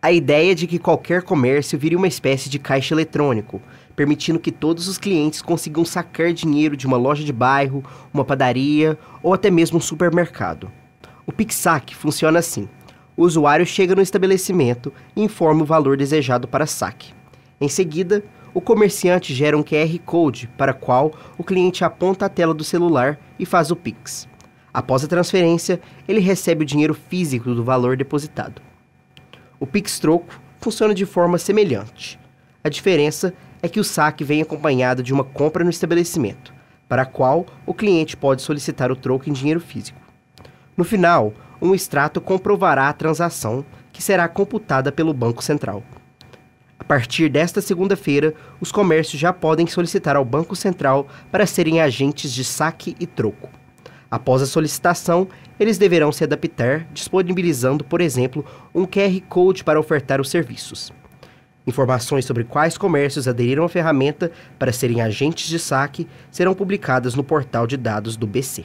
a ideia de que qualquer comércio vire uma espécie de caixa eletrônico, permitindo que todos os clientes consigam sacar dinheiro de uma loja de bairro, uma padaria ou até mesmo um supermercado. O PicSac funciona assim. O usuário chega no estabelecimento e informa o valor desejado para saque. Em seguida, o comerciante gera um QR Code para qual o cliente aponta a tela do celular e faz o Pix. Após a transferência, ele recebe o dinheiro físico do valor depositado. O pix troco funciona de forma semelhante. A diferença é que o saque vem acompanhado de uma compra no estabelecimento, para a qual o cliente pode solicitar o troco em dinheiro físico. No final, um extrato comprovará a transação, que será computada pelo Banco Central. A partir desta segunda-feira, os comércios já podem solicitar ao Banco Central para serem agentes de saque e troco. Após a solicitação, eles deverão se adaptar, disponibilizando, por exemplo, um QR Code para ofertar os serviços. Informações sobre quais comércios aderiram à ferramenta para serem agentes de saque serão publicadas no portal de dados do BC.